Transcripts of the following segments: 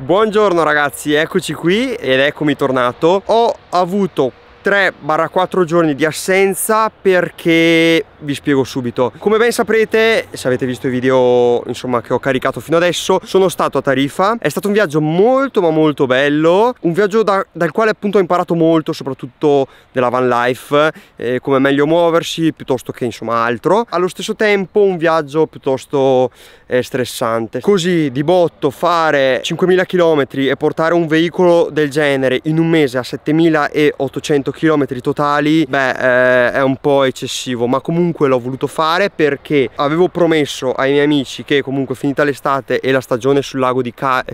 Buongiorno ragazzi, eccoci qui ed eccomi tornato. Ho avuto 3-4 giorni di assenza perché vi spiego subito come ben saprete se avete visto i video insomma che ho caricato fino adesso sono stato a Tarifa è stato un viaggio molto ma molto bello un viaggio da, dal quale appunto ho imparato molto soprattutto della van life eh, come meglio muoversi piuttosto che insomma altro allo stesso tempo un viaggio piuttosto eh, stressante così di botto fare 5000 km e portare un veicolo del genere in un mese a 7800 km totali beh eh, è un po' eccessivo ma comunque comunque l'ho voluto fare perché avevo promesso ai miei amici che comunque finita l'estate e la stagione sul lago di Ca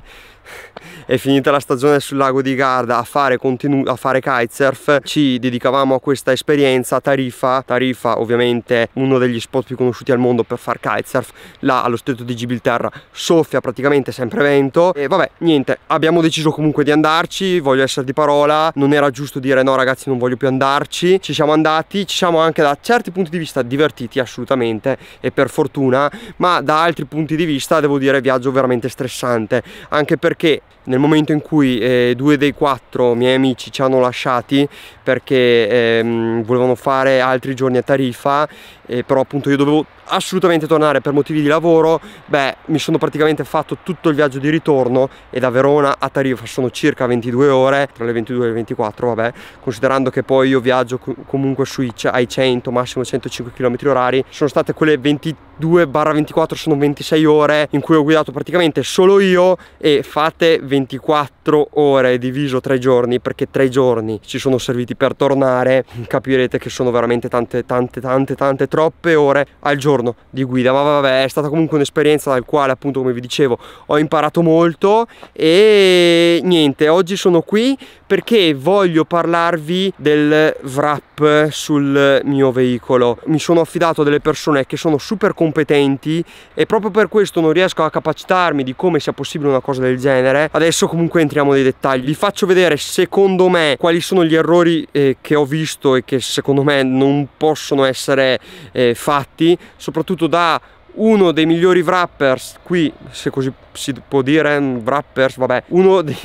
è finita la stagione sul lago di Garda a fare, a fare kitesurf ci dedicavamo a questa esperienza a Tarifa, Tarifa ovviamente uno degli spot più conosciuti al mondo per far kitesurf, là allo stretto di Gibilterra soffia praticamente sempre vento e vabbè niente abbiamo deciso comunque di andarci, voglio essere di parola, non era giusto dire no ragazzi non voglio più andarci, ci siamo andati, ci siamo anche da certi punti di vista divertiti assolutamente e per fortuna ma da altri punti di vista devo dire viaggio veramente stressante anche perché nel nel momento in cui eh, due dei quattro miei amici ci hanno lasciati perché ehm, volevano fare altri giorni a Tarifa, eh, però appunto io dovevo assolutamente tornare per motivi di lavoro, beh mi sono praticamente fatto tutto il viaggio di ritorno e da Verona a Tarifa sono circa 22 ore, tra le 22 e le 24 vabbè, considerando che poi io viaggio comunque sui, ai 100, massimo 105 km orari, sono state quelle 23 2-24 barra sono 26 ore in cui ho guidato praticamente solo io e fate 24 ore diviso 3 giorni perché 3 giorni ci sono serviti per tornare capirete che sono veramente tante tante tante tante troppe ore al giorno di guida ma vabbè è stata comunque un'esperienza dal quale appunto come vi dicevo ho imparato molto e niente oggi sono qui perché voglio parlarvi del wrap sul mio veicolo mi sono affidato a delle persone che sono super competenti competenti e proprio per questo non riesco a capacitarmi di come sia possibile una cosa del genere. Adesso comunque entriamo nei dettagli. Vi faccio vedere secondo me quali sono gli errori eh, che ho visto e che secondo me non possono essere eh, fatti, soprattutto da uno dei migliori wrappers qui, se così si può dire, eh, wrappers, vabbè, uno dei,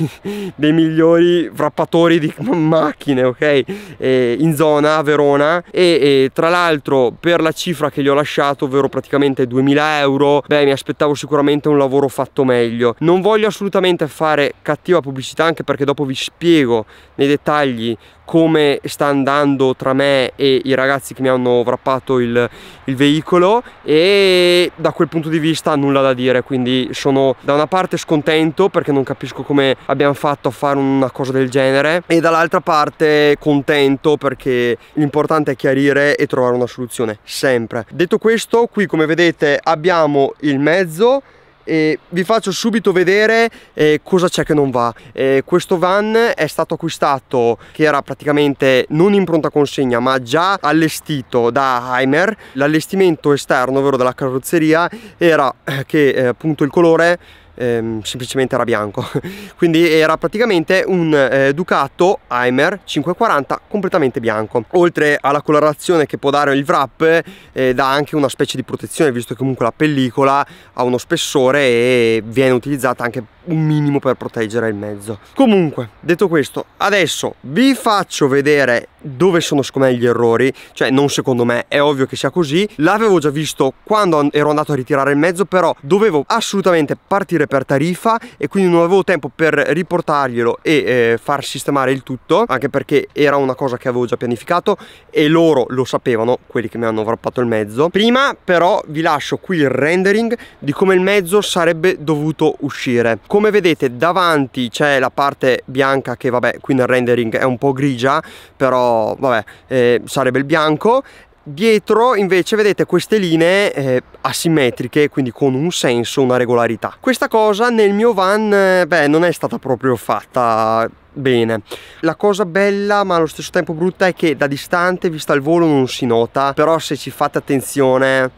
dei migliori wrappatori di macchine, ok, eh, in zona a Verona e eh, tra l'altro per la cifra che gli ho lasciato, ovvero praticamente 2000 euro, beh mi aspettavo sicuramente un lavoro fatto meglio. Non voglio assolutamente fare cattiva pubblicità anche perché dopo vi spiego nei dettagli come sta andando tra me e i ragazzi che mi hanno wrappato il, il, veicolo e da quel punto di vista nulla da dire quindi sono da una parte scontento perché non capisco come abbiamo fatto a fare una cosa del genere e dall'altra parte contento perché l'importante è chiarire e trovare una soluzione sempre detto questo qui come vedete abbiamo il mezzo e vi faccio subito vedere eh, cosa c'è che non va eh, questo van è stato acquistato che era praticamente non in pronta consegna ma già allestito da Heimer l'allestimento esterno ovvero della carrozzeria era eh, che eh, appunto il colore ehm, semplicemente era bianco quindi era praticamente un eh, Ducato Heimer 540 completamente bianco oltre alla colorazione che può dare il wrap eh, dà anche una specie di protezione visto che comunque la pellicola ha uno spessore e viene utilizzata anche un minimo per proteggere il mezzo. Comunque, detto questo, adesso vi faccio vedere dove sono secondo me gli errori, cioè non secondo me, è ovvio che sia così. L'avevo già visto quando ero andato a ritirare il mezzo, però dovevo assolutamente partire per tariffa e quindi non avevo tempo per riportarglielo e eh, far sistemare il tutto, anche perché era una cosa che avevo già pianificato e loro lo sapevano, quelli che mi hanno wrappato il mezzo. Prima però vi lascio qui il rendering di come il mezzo sarebbe dovuto uscire come vedete davanti c'è la parte bianca che vabbè qui nel rendering è un po' grigia però vabbè eh, sarebbe il bianco Dietro invece vedete queste linee eh, asimmetriche, quindi con un senso, una regolarità. Questa cosa nel mio van, eh, beh, non è stata proprio fatta bene. La cosa bella ma allo stesso tempo brutta è che da distante, vista il volo, non si nota, però se ci fate attenzione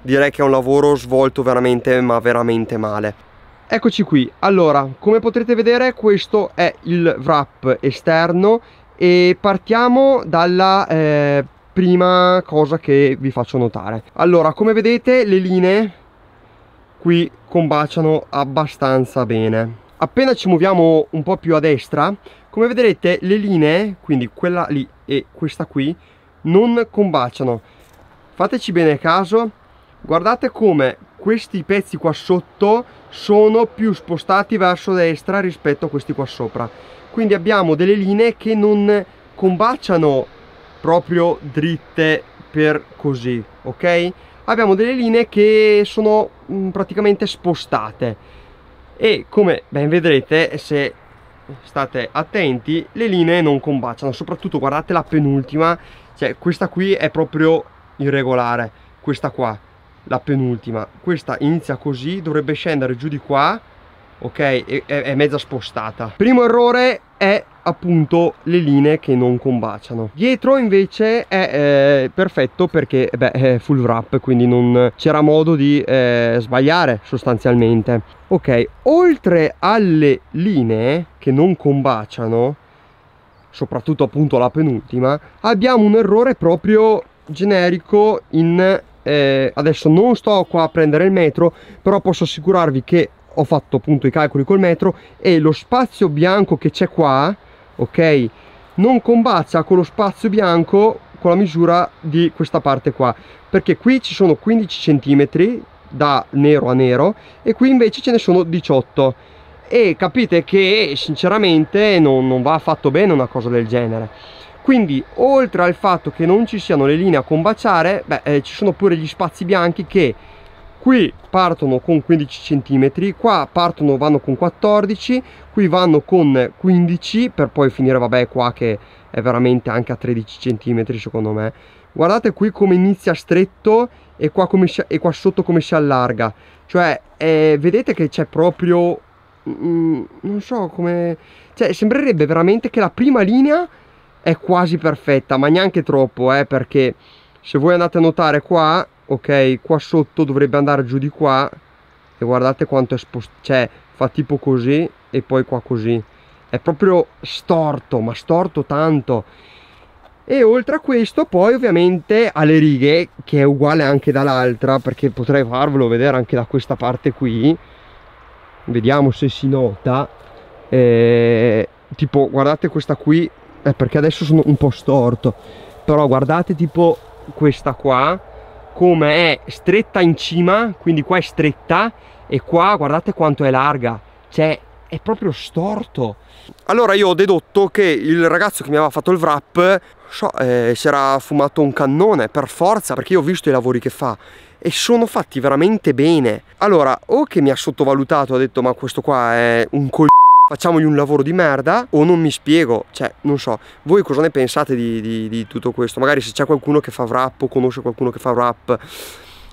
direi che è un lavoro svolto veramente ma veramente male Eccoci qui, allora come potrete vedere questo è il wrap esterno e partiamo dalla eh, prima cosa che vi faccio notare. Allora come vedete le linee qui combaciano abbastanza bene. Appena ci muoviamo un po' più a destra come vedrete le linee, quindi quella lì e questa qui, non combaciano. Fateci bene caso, guardate come questi pezzi qua sotto sono più spostati verso destra rispetto a questi qua sopra quindi abbiamo delle linee che non combaciano proprio dritte per così ok abbiamo delle linee che sono mm, praticamente spostate e come ben vedrete se state attenti le linee non combaciano soprattutto guardate la penultima cioè questa qui è proprio irregolare questa qua la penultima questa inizia così dovrebbe scendere giù di qua ok è, è mezza spostata primo errore è appunto le linee che non combaciano dietro invece è eh, perfetto perché eh, beh, è full wrap quindi non c'era modo di eh, sbagliare sostanzialmente ok oltre alle linee che non combaciano soprattutto appunto la penultima abbiamo un errore proprio generico in eh, adesso non sto qua a prendere il metro però posso assicurarvi che ho fatto appunto i calcoli col metro e lo spazio bianco che c'è qua ok non combacia con lo spazio bianco con la misura di questa parte qua perché qui ci sono 15 cm da nero a nero e qui invece ce ne sono 18 e capite che sinceramente non, non va affatto bene una cosa del genere quindi oltre al fatto che non ci siano le linee a combaciare beh, eh, ci sono pure gli spazi bianchi che qui partono con 15 cm qua partono vanno con 14 qui vanno con 15 per poi finire vabbè qua che è veramente anche a 13 cm secondo me guardate qui come inizia stretto e qua, come si, e qua sotto come si allarga cioè eh, vedete che c'è proprio mm, mm non so come cioè sembrerebbe veramente che la prima linea è quasi perfetta ma neanche troppo eh, perché se voi andate a notare qua ok qua sotto dovrebbe andare giù di qua e guardate quanto è spostato cioè fa tipo così e poi qua così è proprio storto ma storto tanto e oltre a questo poi ovviamente alle righe che è uguale anche dall'altra perché potrei farvelo vedere anche da questa parte qui vediamo se si nota eh, tipo guardate questa qui eh, perché adesso sono un po' storto però guardate tipo questa qua come è stretta in cima quindi qua è stretta e qua guardate quanto è larga cioè è proprio storto allora io ho dedotto che il ragazzo che mi aveva fatto il wrap so, eh, si era fumato un cannone per forza perché io ho visto i lavori che fa e sono fatti veramente bene allora o che mi ha sottovalutato ha detto ma questo qua è un coglione facciamogli un lavoro di merda o non mi spiego, cioè non so, voi cosa ne pensate di, di, di tutto questo? Magari se c'è qualcuno che fa rap o conosce qualcuno che fa rap,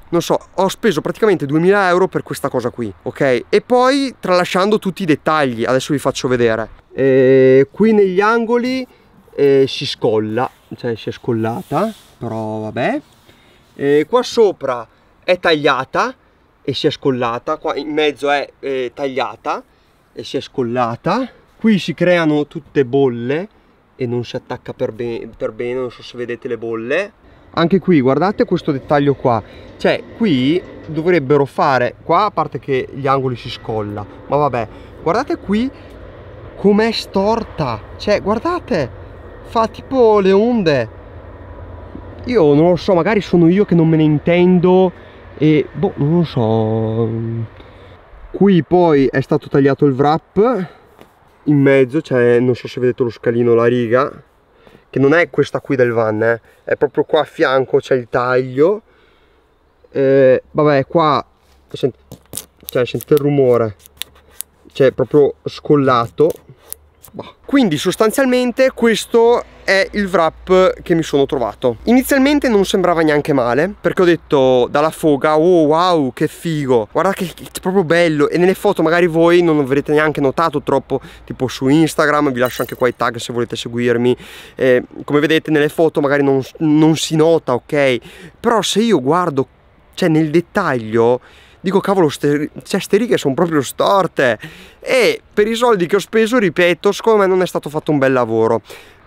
non so, ho speso praticamente 2000 euro per questa cosa qui, ok? E poi tralasciando tutti i dettagli, adesso vi faccio vedere. E qui negli angoli eh, si scolla, cioè si è scollata, però vabbè. E qua sopra è tagliata e si è scollata, qua in mezzo è eh, tagliata e si è scollata qui si creano tutte bolle e non si attacca per, be per bene non so se vedete le bolle anche qui guardate questo dettaglio qua cioè qui dovrebbero fare qua a parte che gli angoli si scolla ma vabbè guardate qui com'è storta cioè guardate fa tipo le onde io non lo so magari sono io che non me ne intendo e boh non lo so qui poi è stato tagliato il wrap in mezzo cioè non so se vedete lo scalino la riga che non è questa qui del van eh. è proprio qua a fianco c'è il taglio eh, vabbè qua sent cioè, sentite il rumore cioè proprio scollato quindi sostanzialmente questo è il wrap che mi sono trovato. Inizialmente non sembrava neanche male, perché ho detto dalla foga, oh wow che figo, guarda che è proprio bello e nelle foto magari voi non avrete neanche notato troppo, tipo su Instagram, vi lascio anche qua i tag se volete seguirmi, eh, come vedete nelle foto magari non, non si nota, ok? Però se io guardo, cioè nel dettaglio, dico cavolo ste, cioè, ste righe sono proprio storte e per i soldi che ho speso ripeto secondo me non è stato fatto un bel lavoro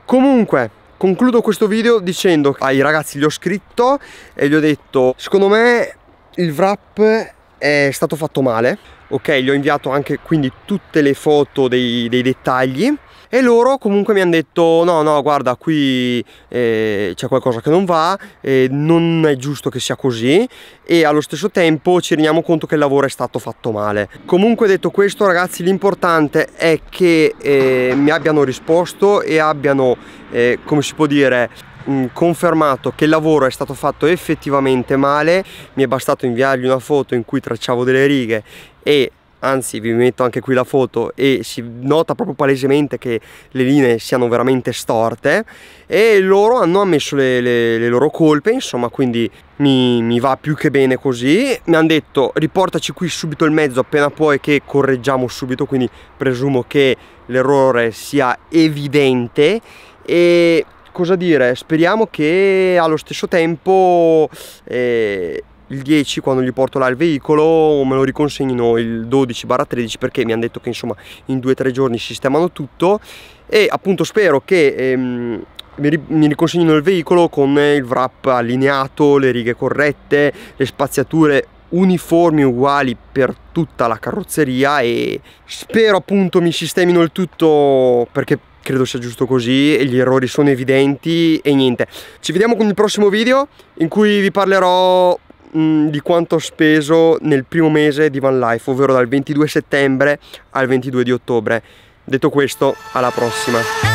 Comunque, concludo questo video dicendo ai ragazzi gli ho scritto e gli ho detto, secondo me il wrap è stato fatto male, ok? Gli ho inviato anche quindi tutte le foto dei, dei dettagli e loro comunque mi hanno detto no no guarda qui eh, c'è qualcosa che non va, eh, non è giusto che sia così e allo stesso tempo ci rendiamo conto che il lavoro è stato fatto male. Comunque detto questo ragazzi l'importante è che eh, mi abbiano risposto e abbiano eh, come si può dire mm, confermato che il lavoro è stato fatto effettivamente male mi è bastato inviargli una foto in cui tracciavo delle righe e anzi vi metto anche qui la foto e si nota proprio palesemente che le linee siano veramente storte e loro hanno ammesso le, le, le loro colpe insomma quindi mi, mi, va più che bene così mi hanno detto riportaci qui subito il mezzo appena puoi che correggiamo subito quindi presumo che l'errore sia evidente e cosa dire speriamo che allo stesso tempo eh, il 10 quando gli porto là il veicolo me lo riconsegnino il 12 13 perché mi hanno detto che insomma in 2-3 giorni sistemano tutto e appunto spero che ehm, mi riconsegnino il veicolo con il wrap allineato, le righe corrette, le spaziature uniformi uguali per tutta la carrozzeria e spero appunto mi sistemino il tutto perché credo sia giusto così e gli errori sono evidenti e niente ci vediamo con il prossimo video in cui vi parlerò mh, mm, di quanto ho speso nel primo mese di Van Life, ovvero dal 22 settembre al 22 di ottobre. Detto questo, alla prossima.